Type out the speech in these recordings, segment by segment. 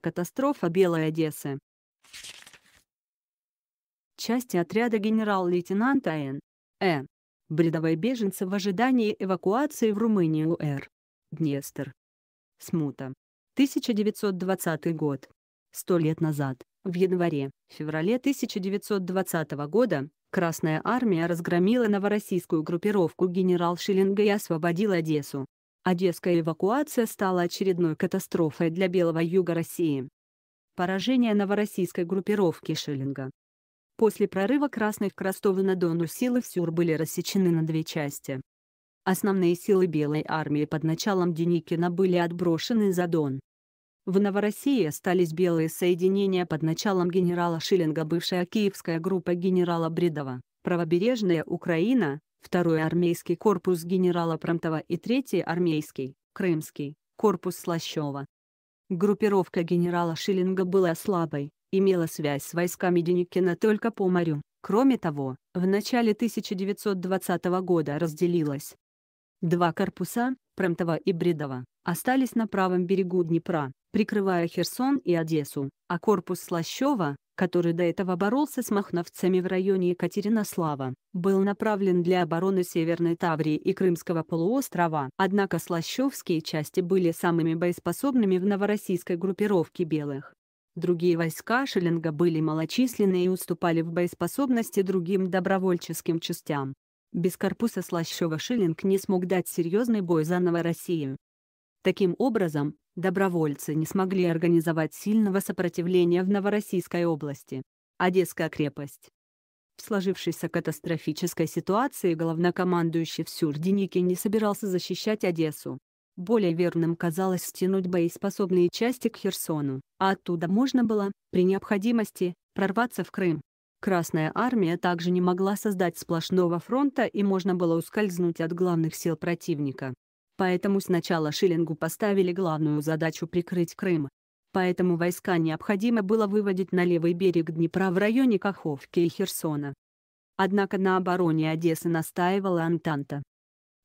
Катастрофа Белой Одессы. Части отряда генерал-лейтенанта Н. Э. Бредовые беженцы в ожидании эвакуации в Румынию Р. Днестр. Смута. 1920 год. Сто лет назад, в январе-феврале 1920 года, Красная армия разгромила новороссийскую группировку генерал Шиллинга и освободила Одессу. Одесская эвакуация стала очередной катастрофой для Белого Юга России. Поражение новороссийской группировки Шиллинга. После прорыва красных к Ростову-на-Дону силы в СЮР были рассечены на две части. Основные силы Белой армии под началом Деникина были отброшены за Дон. В Новороссии остались белые соединения под началом генерала Шиллинга бывшая киевская группа генерала Бредова, правобережная Украина, Второй армейский корпус генерала Промтова и третий армейский, Крымский, корпус Слащева. Группировка генерала Шиллинга была слабой, имела связь с войсками Деникина только по морю. Кроме того, в начале 1920 года разделилась. Два корпуса, Промтова и Бредова, остались на правом берегу Днепра, прикрывая Херсон и Одессу, а корпус Слащева, который до этого боролся с махновцами в районе Екатеринослава, был направлен для обороны Северной Таврии и Крымского полуострова. Однако слащевские части были самыми боеспособными в новороссийской группировке белых. Другие войска Шеллинга были малочисленны и уступали в боеспособности другим добровольческим частям. Без корпуса Слащева Шиллинг не смог дать серьезный бой за Новороссию. Таким образом, добровольцы не смогли организовать сильного сопротивления в Новороссийской области. Одесская крепость. В сложившейся катастрофической ситуации главнокомандующий в Сюрденике не собирался защищать Одессу. Более верным казалось стянуть боеспособные части к Херсону, а оттуда можно было, при необходимости, прорваться в Крым. Красная армия также не могла создать сплошного фронта и можно было ускользнуть от главных сил противника. Поэтому сначала Шиллингу поставили главную задачу прикрыть Крым. Поэтому войска необходимо было выводить на левый берег Днепра в районе Каховки и Херсона. Однако на обороне Одессы настаивала Антанта.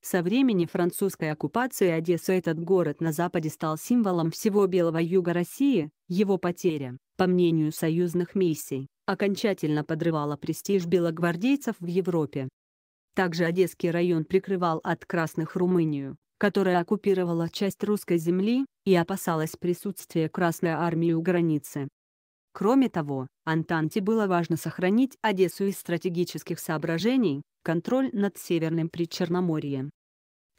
Со времени французской оккупации Одессы этот город на западе стал символом всего Белого Юга России, его потеря, по мнению союзных миссий, окончательно подрывала престиж белогвардейцев в Европе. Также Одесский район прикрывал от красных Румынию, которая оккупировала часть русской земли, и опасалась присутствия Красной армии у границы. Кроме того, Антанте было важно сохранить Одессу из стратегических соображений, контроль над Северным Причерноморьем.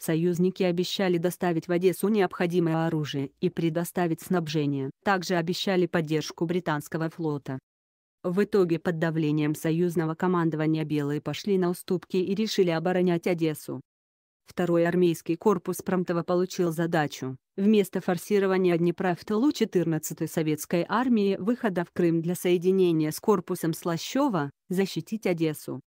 Союзники обещали доставить в Одессу необходимое оружие и предоставить снабжение, также обещали поддержку британского флота. В итоге под давлением союзного командования белые пошли на уступки и решили оборонять Одессу, Второй армейский корпус Промтова получил задачу, вместо форсирования Днепра-Втылу 14-й советской армии выхода в Крым для соединения с корпусом Слащева, защитить Одессу.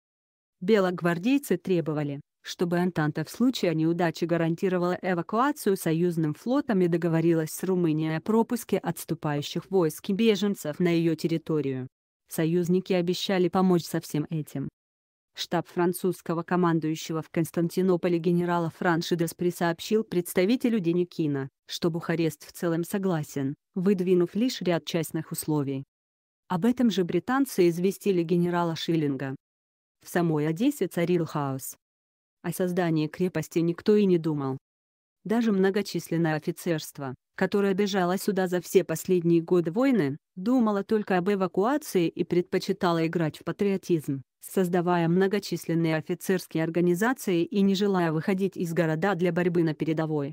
Белогвардейцы требовали, чтобы Антанта в случае неудачи гарантировала эвакуацию союзным флотом и договорилась с Румынией о пропуске отступающих войск и беженцев на ее территорию. Союзники обещали помочь со всем этим штаб французского командующего в Константинополе генерала Франшидес присообщил представителю Деникина, что Бухарест в целом согласен, выдвинув лишь ряд частных условий. Об этом же британцы известили генерала Шиллинга. В самой Одессе царил хаос. О создании крепости никто и не думал. Даже многочисленное офицерство, которое бежало сюда за все последние годы войны, думало только об эвакуации и предпочитало играть в патриотизм, создавая многочисленные офицерские организации и не желая выходить из города для борьбы на передовой.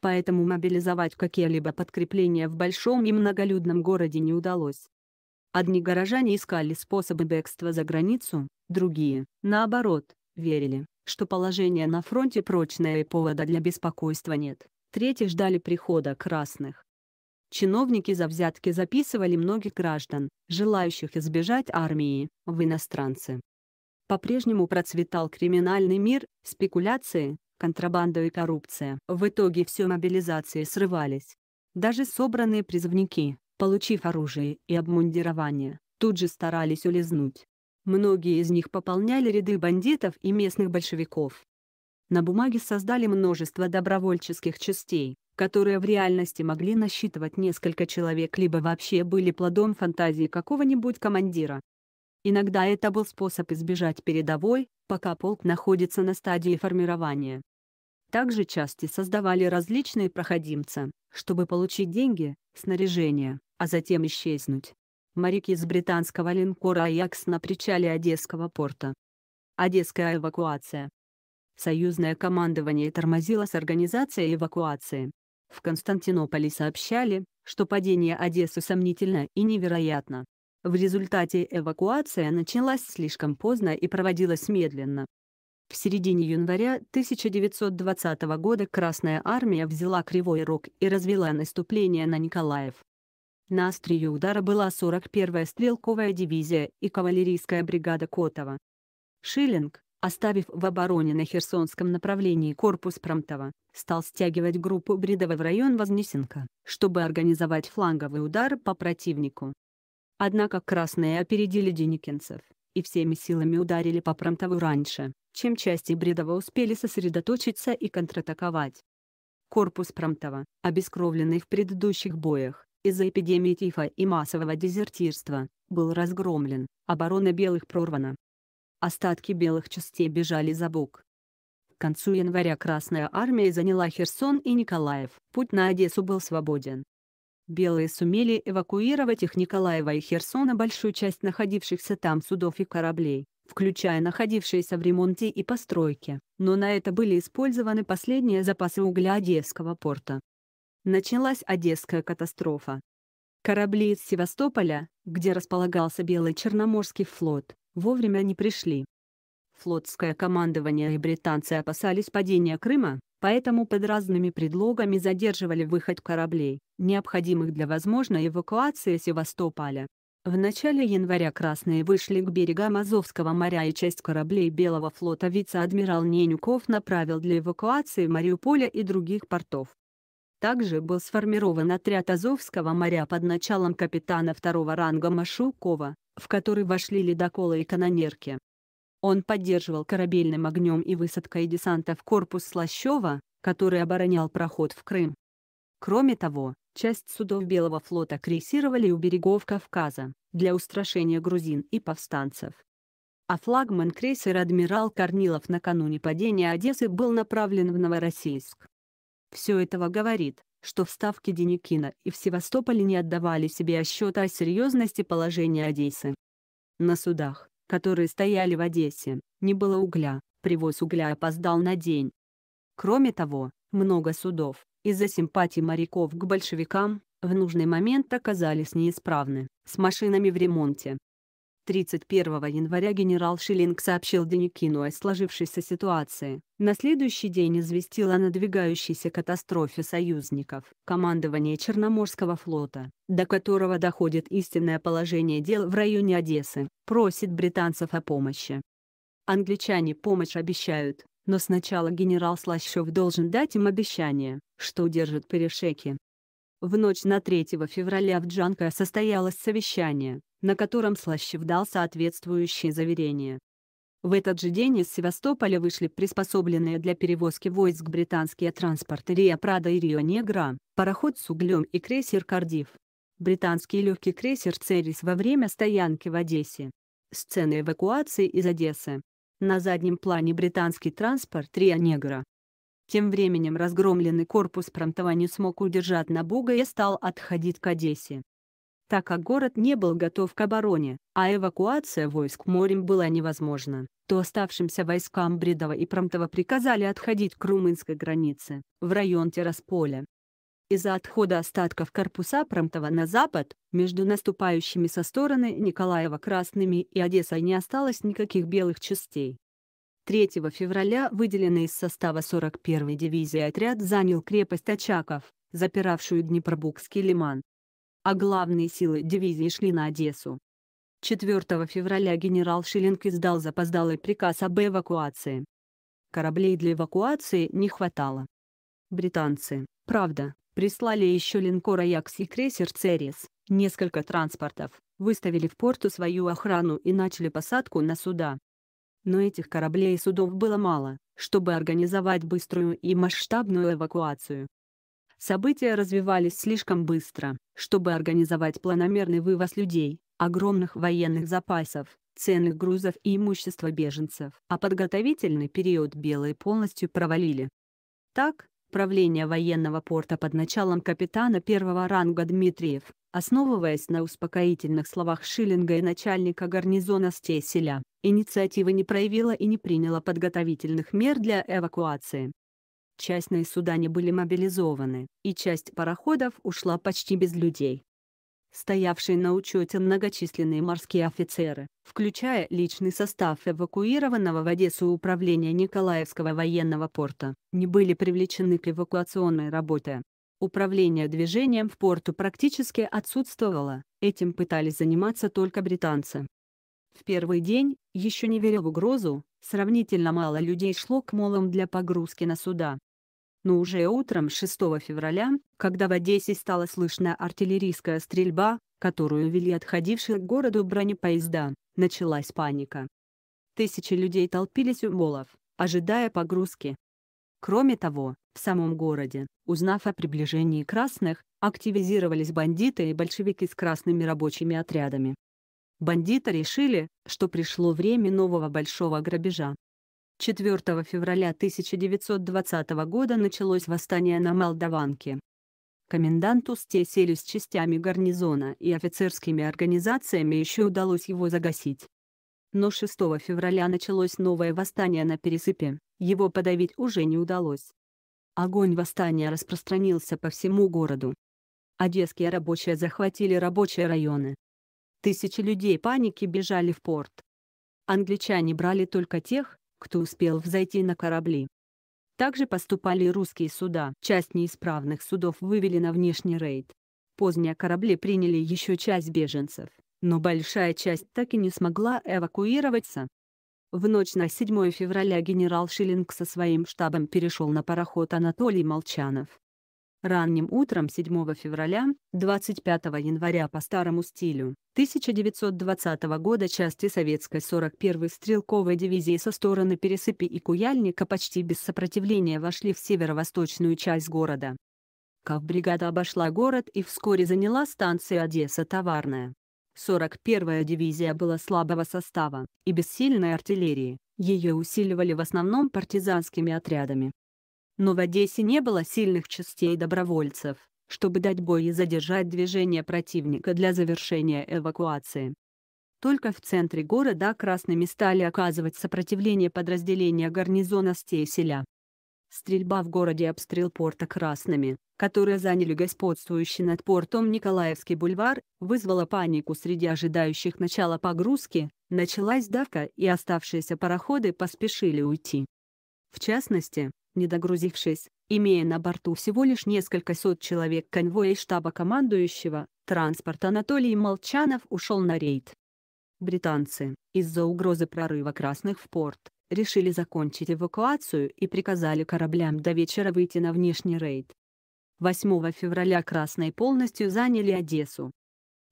Поэтому мобилизовать какие-либо подкрепления в большом и многолюдном городе не удалось. Одни горожане искали способы бегства за границу, другие, наоборот, верили, что положение на фронте прочное и повода для беспокойства нет. Третьи ждали прихода красных. Чиновники за взятки записывали многих граждан, желающих избежать армии, в иностранцы. По-прежнему процветал криминальный мир, спекуляции, контрабанда и коррупция. В итоге все мобилизации срывались. Даже собранные призывники, получив оружие и обмундирование, тут же старались улизнуть. Многие из них пополняли ряды бандитов и местных большевиков. На бумаге создали множество добровольческих частей, которые в реальности могли насчитывать несколько человек либо вообще были плодом фантазии какого-нибудь командира. Иногда это был способ избежать передовой, пока полк находится на стадии формирования. Также части создавали различные проходимцы, чтобы получить деньги, снаряжение, а затем исчезнуть моряки с британского линкора «Аякс» на причале Одесского порта. Одесская эвакуация. Союзное командование тормозило с организацией эвакуации. В Константинополе сообщали, что падение Одессы сомнительно и невероятно. В результате эвакуация началась слишком поздно и проводилась медленно. В середине января 1920 года Красная Армия взяла Кривой Рог и развела наступление на Николаев. На острие удара была 41-я стрелковая дивизия и кавалерийская бригада Котова. Шиллинг, оставив в обороне на Херсонском направлении корпус Промтова, стал стягивать группу Бредова в район Вознесенка, чтобы организовать фланговый удар по противнику. Однако красные опередили деникинцев, и всеми силами ударили по Промтову раньше, чем части Бредова успели сосредоточиться и контратаковать. Корпус Промтова, обескровленный в предыдущих боях, из-за эпидемии тифа и массового дезертирства, был разгромлен, оборона белых прорвана. Остатки белых частей бежали за Буг. К концу января Красная Армия заняла Херсон и Николаев, путь на Одессу был свободен. Белые сумели эвакуировать их Николаева и Херсона большую часть находившихся там судов и кораблей, включая находившиеся в ремонте и постройке, но на это были использованы последние запасы угля Одесского порта началась Одесская катастрофа. Корабли из Севастополя, где располагался Белый Черноморский флот, вовремя не пришли. Флотское командование и британцы опасались падения Крыма, поэтому под разными предлогами задерживали выход кораблей, необходимых для возможной эвакуации Севастополя. В начале января красные вышли к берегам Азовского моря и часть кораблей Белого флота вице-адмирал Ненюков направил для эвакуации Мариуполя и других портов. Также был сформирован отряд Азовского моря под началом капитана второго ранга Машукова, в который вошли ледоколы и канонерки. Он поддерживал корабельным огнем и высадкой десанта в корпус Слащева, который оборонял проход в Крым. Кроме того, часть судов Белого флота крейсировали у берегов Кавказа, для устрашения грузин и повстанцев. А флагман крейсера «Адмирал Корнилов» накануне падения Одессы был направлен в Новороссийск. Все этого говорит, что вставки Деникина и в Севастополе не отдавали себе отчета о серьезности положения Одессы. На судах, которые стояли в Одессе, не было угля, привоз угля опоздал на день. Кроме того, много судов, из-за симпатии моряков к большевикам, в нужный момент оказались неисправны, с машинами в ремонте, 31 января генерал Шиллинг сообщил Деникину о сложившейся ситуации. На следующий день известил о надвигающейся катастрофе союзников. Командование Черноморского флота, до которого доходит истинное положение дел в районе Одессы, просит британцев о помощи. Англичане помощь обещают, но сначала генерал Слащев должен дать им обещание, что удержит перешеки. В ночь на 3 февраля в Джанкое состоялось совещание, на котором Слащев дал соответствующие заверения. В этот же день из Севастополя вышли приспособленные для перевозки войск британские транспорты Риа Прада и Рио Негра, пароход с углем и крейсер Кардив. Британский легкий крейсер Церис во время стоянки в Одессе. Сцена эвакуации из Одессы. На заднем плане британский транспорт Риа Негра. Тем временем разгромленный корпус промтования смог удержать Набуга и стал отходить к Одессе так как город не был готов к обороне, а эвакуация войск морем была невозможна, то оставшимся войскам Бредова и Промтова приказали отходить к румынской границе, в район Террасполя. Из-за отхода остатков корпуса Промтова на запад, между наступающими со стороны Николаева Красными и Одессой не осталось никаких белых частей. 3 февраля выделенный из состава 41-й дивизии отряд занял крепость Очаков, запиравшую Днепробукский лиман, а главные силы дивизии шли на Одессу. 4 февраля генерал Шиллинг издал запоздалый приказ об эвакуации. Кораблей для эвакуации не хватало. Британцы, правда, прислали еще линкор «Аякс» и крейсер «Церес», несколько транспортов, выставили в порту свою охрану и начали посадку на суда. Но этих кораблей и судов было мало, чтобы организовать быструю и масштабную эвакуацию. События развивались слишком быстро, чтобы организовать планомерный вывоз людей, огромных военных запасов, ценных грузов и имущества беженцев. А подготовительный период белые полностью провалили. Так, правление военного порта под началом капитана первого ранга Дмитриев, основываясь на успокоительных словах Шиллинга и начальника гарнизона Стеселя, инициатива не проявила и не приняла подготовительных мер для эвакуации частные суда не были мобилизованы, и часть пароходов ушла почти без людей. Стоявшие на учете многочисленные морские офицеры, включая личный состав эвакуированного в Одессу управления Николаевского военного порта, не были привлечены к эвакуационной работе. Управление движением в порту практически отсутствовало, этим пытались заниматься только британцы. В первый день, еще не веря в угрозу, сравнительно мало людей шло к молам для погрузки на суда но уже утром 6 февраля, когда в Одессе стала слышна артиллерийская стрельба, которую вели отходившие к городу бронепоезда, началась паника. Тысячи людей толпились у молов, ожидая погрузки. Кроме того, в самом городе, узнав о приближении красных, активизировались бандиты и большевики с красными рабочими отрядами. Бандиты решили, что пришло время нового большого грабежа. 4 февраля 1920 года началось восстание на Молдаванке. Комендант Устеселю с частями гарнизона и офицерскими организациями еще удалось его загасить. Но 6 февраля началось новое восстание на Пересыпе, его подавить уже не удалось. Огонь восстания распространился по всему городу. Одесские рабочие захватили рабочие районы. Тысячи людей паники бежали в порт. Англичане брали только тех, кто успел взойти на корабли. Также поступали русские суда. Часть неисправных судов вывели на внешний рейд. Позднее корабли приняли еще часть беженцев, но большая часть так и не смогла эвакуироваться. В ночь на 7 февраля генерал Шиллинг со своим штабом перешел на пароход Анатолий Молчанов. Ранним утром 7 февраля, 25 января по старому стилю, 1920 года части советской 41-й стрелковой дивизии со стороны Пересыпи и Куяльника почти без сопротивления вошли в северо-восточную часть города. Кавбригада обошла город и вскоре заняла станцию Одесса-Товарная. 41-я дивизия была слабого состава и без сильной артиллерии, ее усиливали в основном партизанскими отрядами, но в Одессе не было сильных частей добровольцев, чтобы дать бой и задержать движение противника для завершения эвакуации. Только в центре города красными стали оказывать сопротивление подразделения гарнизона Стеселя. Стрельба в городе обстрел порта красными, которые заняли господствующий над портом Николаевский бульвар, вызвала панику среди ожидающих начала погрузки, началась давка и оставшиеся пароходы поспешили уйти. В частности, недогрузившись, имея на борту всего лишь несколько сот человек конвоя и штаба командующего, транспорт Анатолий Молчанов ушел на рейд. Британцы, из-за угрозы прорыва красных в порт, решили закончить эвакуацию и приказали кораблям до вечера выйти на внешний рейд. 8 февраля красные полностью заняли Одессу.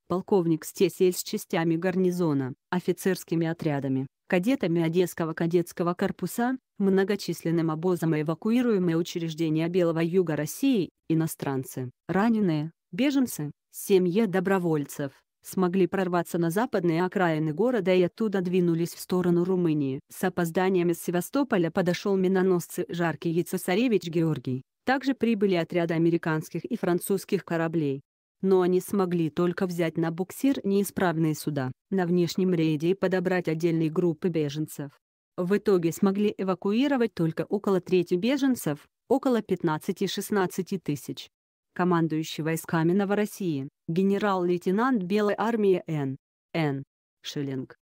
Полковник Стесель с частями гарнизона, офицерскими отрядами, кадетами Одесского кадетского корпуса, многочисленным обозом и эвакуируемые учреждения Белого Юга России, иностранцы, раненые, беженцы, семьи добровольцев, смогли прорваться на западные окраины города и оттуда двинулись в сторону Румынии. С опозданием из Севастополя подошел миноносцы «Жаркий» и «Цесаревич Георгий». Также прибыли отряды американских и французских кораблей но они смогли только взять на буксир неисправные суда, на внешнем рейде и подобрать отдельные группы беженцев. В итоге смогли эвакуировать только около трети беженцев, около 15-16 тысяч. Командующий войсками Новороссии, генерал-лейтенант Белой армии Н. Н. Шиллинг.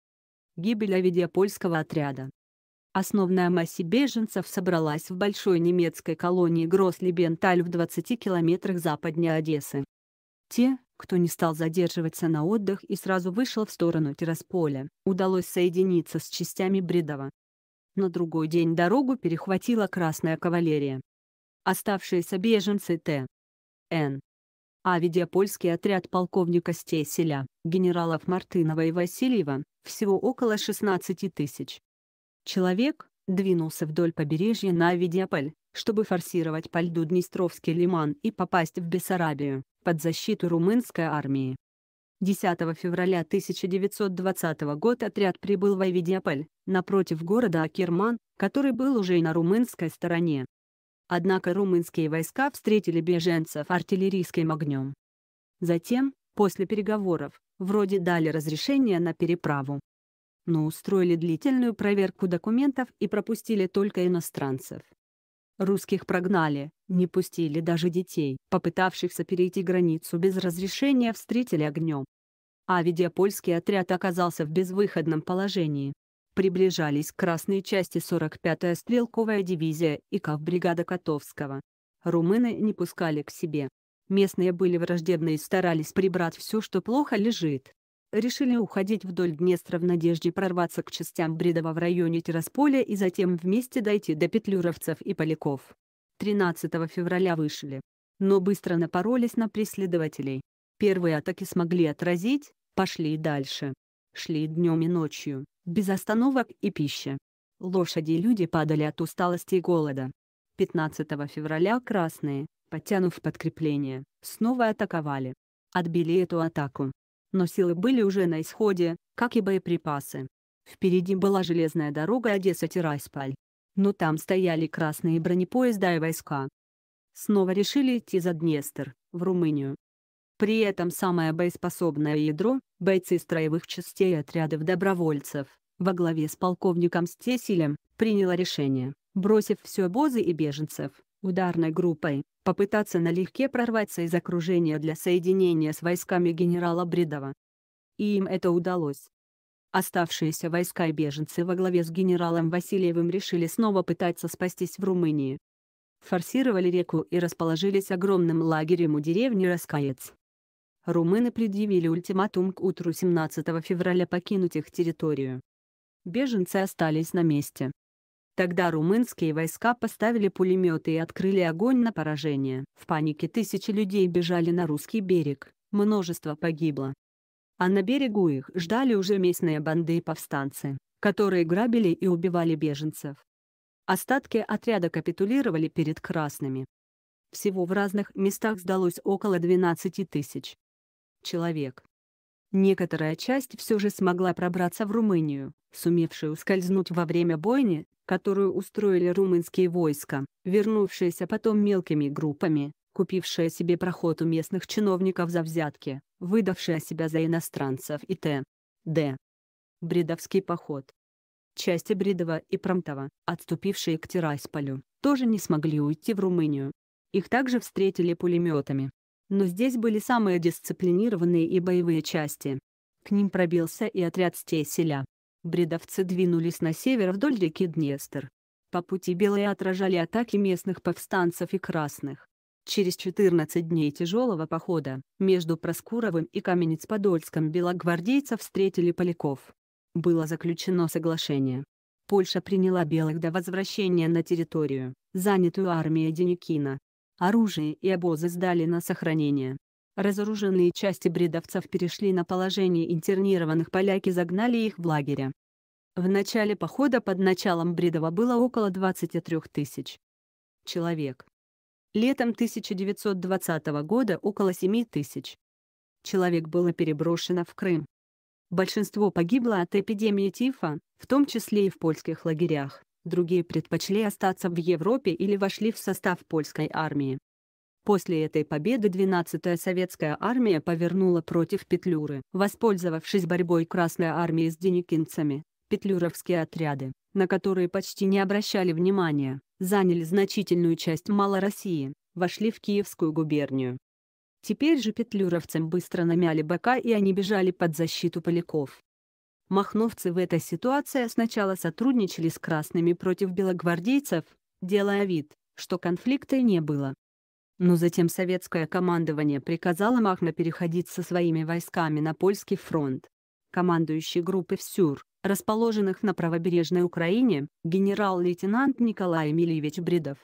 Гибель Авидиапольского отряда. Основная масса беженцев собралась в большой немецкой колонии Грослибенталь в 20 километрах западнее Одессы, те, кто не стал задерживаться на отдых и сразу вышел в сторону Террасполя, удалось соединиться с частями Бредова. На другой день дорогу перехватила Красная кавалерия. Оставшиеся беженцы Т. Н. А ведеопольский отряд полковника Стеселя, генералов Мартынова и Васильева, всего около 16 тысяч. Человек двинулся вдоль побережья на Авидиаполь, чтобы форсировать по льду Днестровский лиман и попасть в Бессарабию, под защиту румынской армии. 10 февраля 1920 года отряд прибыл в Авидиаполь, напротив города Акерман, который был уже и на румынской стороне. Однако румынские войска встретили беженцев артиллерийским огнем. Затем, после переговоров, вроде дали разрешение на переправу. Но устроили длительную проверку документов и пропустили только иностранцев. Русских прогнали, не пустили даже детей, попытавшихся перейти границу без разрешения встретили огнем. А польский отряд оказался в безвыходном положении. Приближались к красной части 45-я стрелковая дивизия и кавбригада Котовского. Румыны не пускали к себе. Местные были враждебны и старались прибрать все, что плохо лежит решили уходить вдоль Днестра в надежде прорваться к частям Бредова в районе Террасполя и затем вместе дойти до петлюровцев и поляков. 13 февраля вышли, но быстро напоролись на преследователей. Первые атаки смогли отразить, пошли и дальше. Шли днем и ночью, без остановок и пищи. Лошади и люди падали от усталости и голода. 15 февраля красные, подтянув подкрепление, снова атаковали. Отбили эту атаку но силы были уже на исходе, как и боеприпасы. Впереди была железная дорога Одесса-Тираспаль. Но там стояли красные бронепоезда и войска. Снова решили идти за Днестр, в Румынию. При этом самое боеспособное ядро – бойцы строевых частей и отрядов добровольцев, во главе с полковником Стесилем, приняло решение, бросив все обозы и беженцев, ударной группой, попытаться налегке прорваться из окружения для соединения с войсками генерала Бредова. И им это удалось. Оставшиеся войска и беженцы во главе с генералом Васильевым решили снова пытаться спастись в Румынии. Форсировали реку и расположились огромным лагерем у деревни Раскаец. Румыны предъявили ультиматум к утру 17 февраля покинуть их территорию. Беженцы остались на месте, Тогда румынские войска поставили пулеметы и открыли огонь на поражение. В панике тысячи людей бежали на русский берег, множество погибло. А на берегу их ждали уже местные банды и повстанцы, которые грабили и убивали беженцев. Остатки отряда капитулировали перед красными. Всего в разных местах сдалось около 12 тысяч человек. Некоторая часть все же смогла пробраться в Румынию, сумевшая ускользнуть во время бойни, которую устроили румынские войска, вернувшиеся потом мелкими группами, купившая себе проход у местных чиновников за взятки, выдавшая себя за иностранцев и т.д. Бредовский поход. Части Бредова и Промтова, отступившие к Тирасполю, тоже не смогли уйти в Румынию. Их также встретили пулеметами, но здесь были самые дисциплинированные и боевые части. К ним пробился и отряд Стеселя. Бредовцы двинулись на север вдоль реки Днестр. По пути белые отражали атаки местных повстанцев и красных. Через 14 дней тяжелого похода, между Проскуровым и Каменец-Подольском белогвардейцев встретили поляков. Было заключено соглашение. Польша приняла белых до возвращения на территорию, занятую армией Деникина. Оружие и обозы сдали на сохранение. Разоруженные части бредовцев перешли на положение интернированных поляки загнали их в лагеря. В начале похода под началом Бредова было около 23 тысяч человек. Летом 1920 года около 7 тысяч человек было переброшено в Крым. Большинство погибло от эпидемии тифа, в том числе и в польских лагерях другие предпочли остаться в Европе или вошли в состав польской армии. После этой победы 12-я советская армия повернула против Петлюры. Воспользовавшись борьбой Красной армии с деникинцами, петлюровские отряды, на которые почти не обращали внимания, заняли значительную часть Малороссии, вошли в Киевскую губернию. Теперь же петлюровцам быстро намяли бока и они бежали под защиту поляков. Махновцы в этой ситуации сначала сотрудничали с красными против белогвардейцев, делая вид, что конфликта не было. Но затем советское командование приказало Махно переходить со своими войсками на польский фронт. Командующий группы ВСЮР, расположенных на правобережной Украине, генерал-лейтенант Николай Емельевич Бредов,